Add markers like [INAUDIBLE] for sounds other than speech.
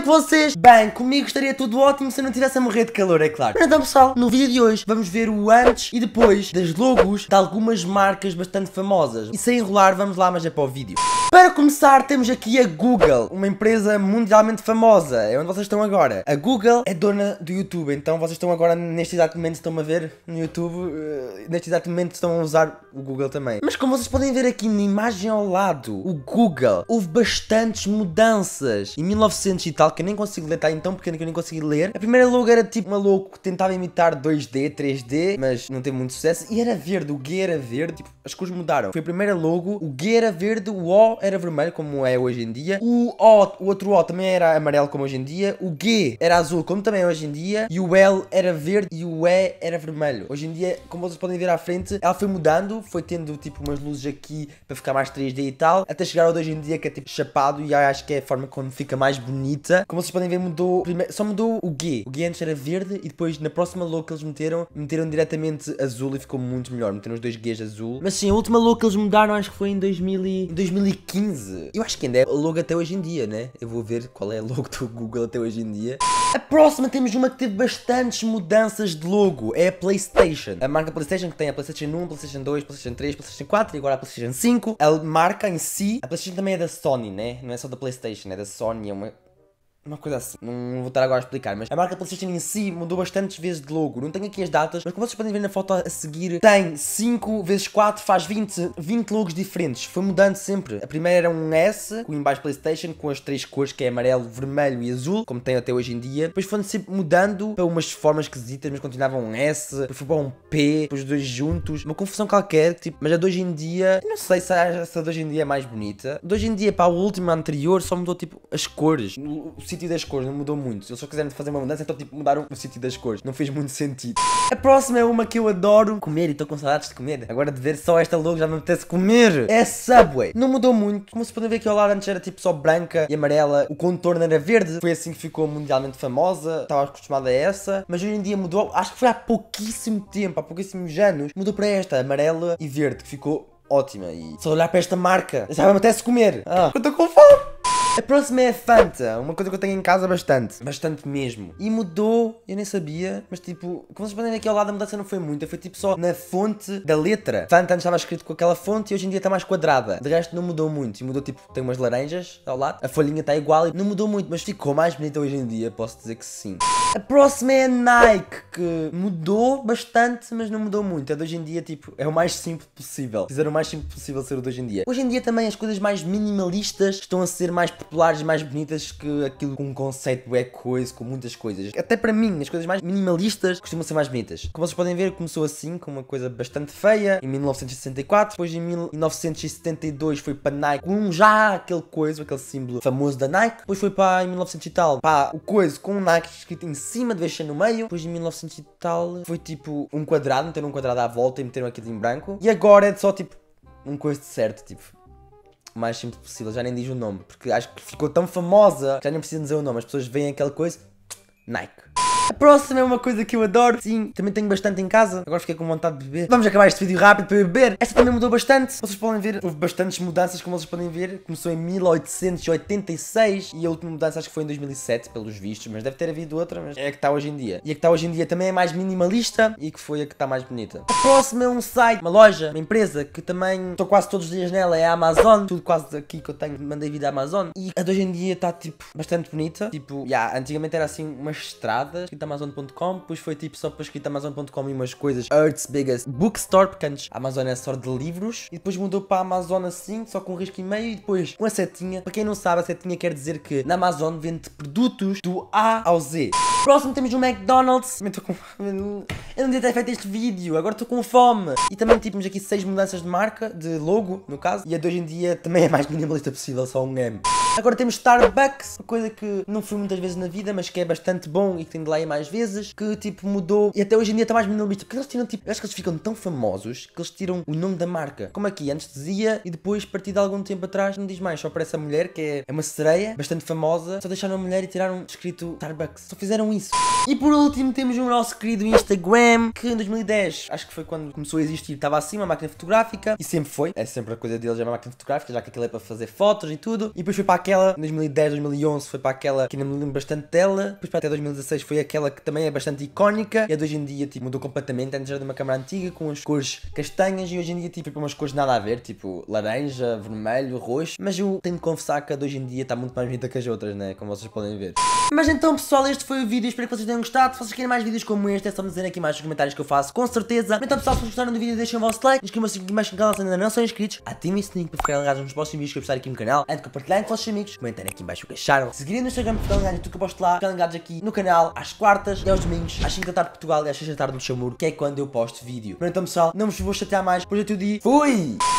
bem com vocês? Bem, comigo estaria tudo ótimo se eu não tivesse a morrer de calor, é claro. Então pessoal, no vídeo de hoje vamos ver o antes e depois das logos de algumas marcas bastante famosas. E sem enrolar, vamos lá, mas é para o vídeo. Para começar, temos aqui a Google, uma empresa mundialmente famosa, é onde vocês estão agora. A Google é dona do YouTube, então vocês estão agora, neste exato momento, estão a ver no YouTube, uh, neste exato momento estão a usar o Google também. Mas como vocês podem ver aqui na imagem ao lado, o Google, houve bastantes mudanças. Em 1900 e tal, que eu nem consigo ler, tá tão pequeno que eu nem consigo ler. A primeira logo era tipo maluco que tentava imitar 2D, 3D, mas não teve muito sucesso. E era verde, o G era verde, tipo, as cores mudaram. Foi a primeira logo, o G era verde, o O era vermelho, como é hoje em dia. O O, o outro O também era amarelo, como hoje em dia. O G era azul, como também é hoje em dia. E o L era verde e o E era vermelho. Hoje em dia, como vocês podem ver à frente, ela foi mudando, foi tendo tipo umas luzes aqui para ficar mais 3D e tal, até chegar ao de hoje em dia que é tipo chapado e acho que é a forma como fica mais bonito como vocês podem ver, mudou. Primeiro, só mudou o G. O G antes era verde e depois na próxima look que eles meteram, meteram diretamente azul e ficou muito melhor. Meteram os dois Gs azul. Mas sim, a última look que eles mudaram acho que foi em, 2000 e... em 2015. Eu acho que ainda é logo até hoje em dia, né? Eu vou ver qual é a logo do Google até hoje em dia. A próxima temos uma que teve bastantes mudanças de logo. É a PlayStation. A marca PlayStation que tem a PlayStation 1, PlayStation 2, PlayStation 3, PlayStation 4 e agora a PlayStation 5. A marca em si. A PlayStation também é da Sony, né? Não é só da PlayStation, é da Sony. É uma uma coisa assim, não vou estar agora a explicar, mas a marca PlayStation em si mudou bastantes vezes de logo. Não tenho aqui as datas, mas como vocês podem ver na foto a seguir, tem 5 vezes 4 faz 20, 20 logos diferentes. Foi mudando sempre. A primeira era um S, com embaixo PlayStation, com as três cores que é amarelo, vermelho e azul, como tem até hoje em dia. Depois foram sempre mudando para umas formas esquisitas, mas continuavam um S, depois foi para um P, depois dois juntos, uma confusão qualquer, tipo, mas a de hoje em dia, não sei se a, se de hoje em dia é mais bonita. De hoje em dia para a última anterior só mudou tipo as cores sítio das cores não mudou muito. Se Eles só quiserem fazer uma mudança, então tipo mudaram o sítio das cores. Não fez muito sentido. A próxima é uma que eu adoro comer e estou com saudades de comer. Agora de ver só esta logo já me apetece comer. É Subway. Não mudou muito. Como se podem ver aqui ao lado antes era tipo só branca e amarela. O contorno era verde. Foi assim que ficou mundialmente famosa. Estava acostumada a essa. Mas hoje em dia mudou. Acho que foi há pouquíssimo tempo, há pouquíssimos anos. Mudou para esta, amarela e verde, que ficou ótima. E se olhar para esta marca, já me apetece comer. Ah, eu estou com fome. A próxima é a Fanta, uma coisa que eu tenho em casa bastante, bastante mesmo. E mudou, eu nem sabia, mas tipo, como vocês podem ver aqui ao lado a mudança não foi muita, foi tipo só na fonte da letra. Fanta antes estava escrito com aquela fonte e hoje em dia está mais quadrada. De resto não mudou muito, e mudou tipo, tem umas laranjas ao lado, a folhinha está igual e não mudou muito, mas ficou mais bonita hoje em dia, posso dizer que sim. A próxima é a Nike, que mudou bastante, mas não mudou muito. É de hoje em dia, tipo, é o mais simples possível. Fizeram o mais simples possível ser o de hoje em dia. Hoje em dia também as coisas mais minimalistas estão a ser mais populares, mais bonitas que aquilo com um conceito é coisa, com muitas coisas. Até para mim, as coisas mais minimalistas costumam ser mais bonitas. Como vocês podem ver, começou assim, com uma coisa bastante feia, em 1964. Depois, em 1972, foi para Nike, com já aquele coisa, aquele símbolo famoso da Nike. Depois foi para em 1900 e tal, o coisa com o Nike escrito em cima, de vez no meio. Depois, em 1900 e tal, foi tipo um quadrado, meteram um quadrado à volta e meteram aquilo em branco. E agora é só tipo um coisa de certo, tipo, o mais simples possível, já nem diz o nome, porque acho que ficou tão famosa, já nem preciso dizer o nome, as pessoas veem aquela coisa, [TSK] Nike. A próxima é uma coisa que eu adoro. Sim, também tenho bastante em casa. Agora fiquei com vontade de beber. Vamos acabar este vídeo rápido para eu beber. Esta também mudou bastante. Vocês podem ver, houve bastantes mudanças, como vocês podem ver. Começou em 1886 e a última mudança acho que foi em 2007, pelos vistos. Mas deve ter havido outra, mas é a que está hoje em dia. E a que está hoje em dia também é mais minimalista e que foi a que está mais bonita. A próxima é um site, uma loja, uma empresa que também estou quase todos os dias nela. É a Amazon. Tudo quase aqui que eu tenho, mandei vida à Amazon. E a de hoje em dia está tipo bastante bonita. Tipo, já, yeah, antigamente era assim umas estradas Amazon.com, depois foi tipo só para escrito Amazon.com e umas coisas. Earth's Biggest Bookstore, porque antes a Amazon é só de livros, e depois mudou para Amazon assim, só com um risco e meio, e depois com a setinha. Para quem não sabe, a setinha quer dizer que na Amazon vende produtos do A ao Z. Próximo temos o McDonald's. Eu, com... eu não devia ter feito este vídeo, agora estou com fome. E também tivemos aqui seis mudanças de marca, de logo, no caso, e a de hoje em dia também é mais minimalista possível, só um M. Agora temos Starbucks, uma coisa que não fui muitas vezes na vida, mas que é bastante bom e que tenho de lá ir mais vezes, que tipo mudou e até hoje em dia está mais minimalista, porque eles tiram tipo, eu acho que eles ficam tão famosos que eles tiram o nome da marca, como aqui antes dizia e depois, a partir de algum tempo atrás, não diz mais, só aparece a mulher que é, é uma sereia, bastante famosa, só deixaram a mulher e tiraram escrito Starbucks, só fizeram isso. E por último temos o nosso querido Instagram, que em 2010, acho que foi quando começou a existir, estava assim uma máquina fotográfica, e sempre foi, é sempre a coisa deles, é uma máquina fotográfica, já que aquilo é para fazer fotos e tudo, e depois foi para a aquela, 2010, 2011 foi para aquela que ainda me lembro bastante dela, depois para até 2016 foi aquela que também é bastante icónica, e a é de hoje em dia tipo, mudou completamente, antes era de uma câmara antiga com as cores castanhas e hoje em dia tipo, para tipo, umas cores nada a ver, tipo laranja, vermelho, roxo, mas eu tenho de confessar que a de hoje em dia está muito mais bonita que as outras, né, como vocês podem ver. Mas então pessoal, este foi o vídeo, espero que vocês tenham gostado, se vocês querem mais vídeos como este é só me dizer aqui mais nos comentários que eu faço, com certeza. Então pessoal, se gostaram do vídeo deixem o vosso like, inscrevam-se aqui mais no canal se ainda não são inscritos, ativem o sininho para ficar ligados nos próximos vídeos que eu postar aqui no canal, de compartilhar com vocês amigos, comentarem aqui embaixo o que acharam. Seguirem no Instagram Portugal Engado, tudo que eu posto lá. Portugal ligados aqui no canal, às quartas e aos domingos, às 5 da tarde de Portugal e às 6 da tarde no Chamuro, que é quando eu posto vídeo. pronto então pessoal, não vos vou chatear mais, por hoje é tudo e fui!